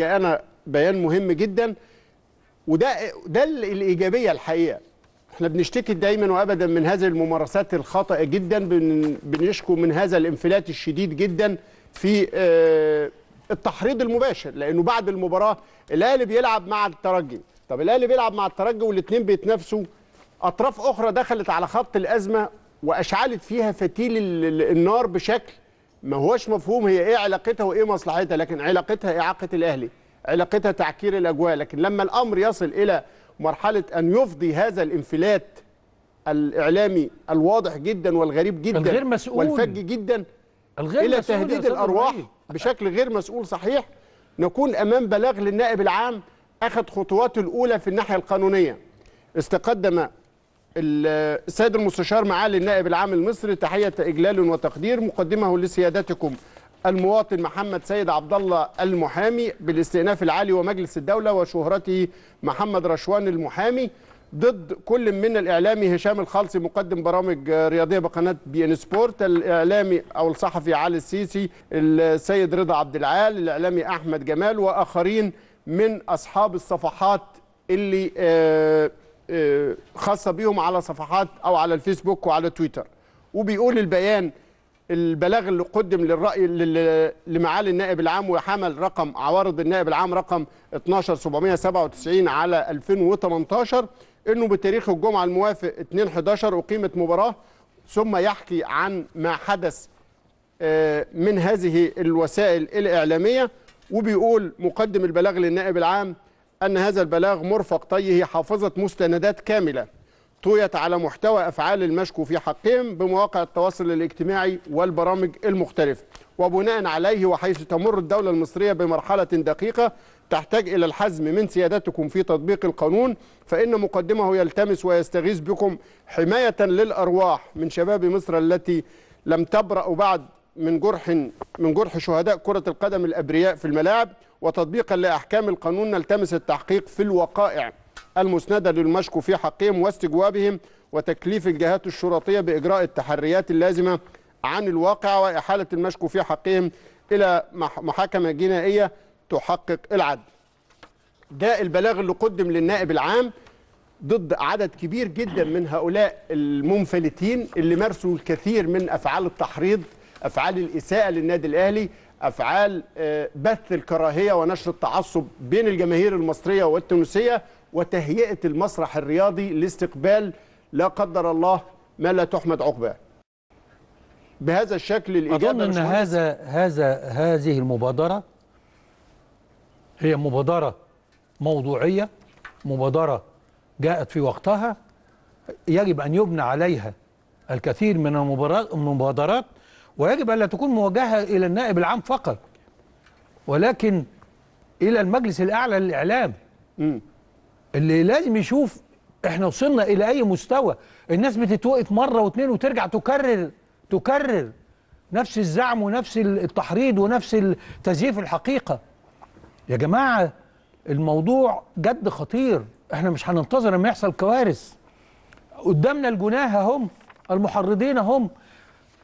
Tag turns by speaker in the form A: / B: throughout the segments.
A: انا بيان مهم جدا وده ده الايجابيه الحقيقه احنا بنشتكي دايما وابدا من هذه الممارسات الخاطئه جدا بنشكو من هذا الانفلات الشديد جدا في آه، التحريض المباشر لانه بعد المباراه الاهلي بيلعب مع الترجي طب الاهلي بيلعب مع الترجي والاثنين بيتنافسوا اطراف اخرى دخلت على خط الازمه واشعلت فيها فتيل النار بشكل ما هوش مفهوم هي ايه علاقتها وايه مصلحتها لكن علاقتها اعاقه الاهلي علاقتها تعكير الاجواء لكن لما الامر يصل الى مرحله ان يفضي هذا الانفلات الاعلامي الواضح جدا والغريب جدا الغير مسؤول والفج جدا الغير الى تهديد الارواح بشكل غير مسؤول صحيح نكون امام بلاغ للنائب العام اخذ خطواته الاولى في الناحيه القانونيه استقدم السيد المستشار معالي النائب العام المصري تحية إجلال وتقدير مقدمه لسيادتكم المواطن محمد سيد عبد الله المحامي بالاستئناف العالي ومجلس الدولة وشهرته محمد رشوان المحامي ضد كل من الإعلامي هشام الخالصي مقدم برامج رياضية بقناة بي ان سبورت الإعلامي أو الصحفي علي السيسي السيد رضا عبد العال الإعلامي أحمد جمال وآخرين من أصحاب الصفحات اللي آه، آه، خاصه بيهم على صفحات او على الفيسبوك وعلى تويتر وبيقول البيان البلاغ اللي قدم للراي لمعالي النائب العام وحمل رقم عوارض النائب العام رقم 12797 على 2018 انه بتاريخ الجمعه الموافق 2 11 اقيمت مباراه ثم يحكي عن ما حدث آه، من هذه الوسائل الاعلاميه وبيقول مقدم البلاغ للنائب العام أن هذا البلاغ مرفق طيه حافظة مستندات كاملة طويت على محتوى أفعال المشكو في حقهم بمواقع التواصل الاجتماعي والبرامج المختلفة وبناء عليه وحيث تمر الدولة المصرية بمرحلة دقيقة تحتاج إلى الحزم من سيادتكم في تطبيق القانون فإن مقدمه يلتمس ويستغيث بكم حماية للأرواح من شباب مصر التي لم تبرأ بعد من جرح من جرح شهداء كرة القدم الأبرياء في الملاعب وتطبيقا لأحكام القانون نلتمس التحقيق في الوقائع المسندة للمشكو في حقهم واستجوابهم وتكليف الجهات الشرطية بإجراء التحريات اللازمة عن الواقع وإحالة المشكو في حقهم إلى محاكمة جنائية تحقق العدل ده البلاغ اللي قدم للنائب العام ضد عدد كبير جدا من هؤلاء المنفلتين اللي مارسوا الكثير من أفعال التحريض افعال الاساءه للنادي الاهلي افعال آه، بث الكراهيه ونشر التعصب بين الجماهير المصريه والتونسيه وتهيئه المسرح الرياضي لاستقبال لا قدر الله ما لا تحمد عقباه بهذا الشكل الاجابه اظن ان
B: هذا هذا هذه المبادره هي مبادره موضوعيه مبادره جاءت في وقتها يجب ان يبنى عليها الكثير من المبادرات ويجب ألا تكون موجهة إلى النائب العام فقط ولكن إلى المجلس الأعلى للإعلام اللي لازم يشوف احنا وصلنا إلى أي مستوى الناس بتتوقف مرة واثنين وترجع تكرر تكرر نفس الزعم ونفس التحريض ونفس تزييف الحقيقة يا جماعة الموضوع جد خطير احنا مش هننتظر لما يحصل كوارث قدامنا الجناه هم المحرضين هم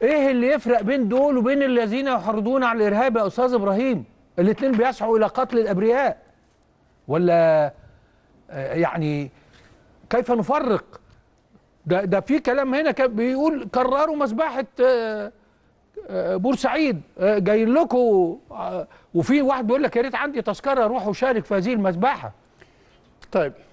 B: ايه اللي يفرق بين دول وبين الذين يحرضون على الارهاب يا استاذ ابراهيم الاثنين بيسعوا الى قتل الابرياء ولا آه، يعني كيف نفرق ده ده في كلام هنا بيقول كرروا مذبحه آه، آه، بورسعيد جايين لكم وفي واحد بيقول لك يا ريت عندي تذكره اروح وشارك في هذه المذبحه طيب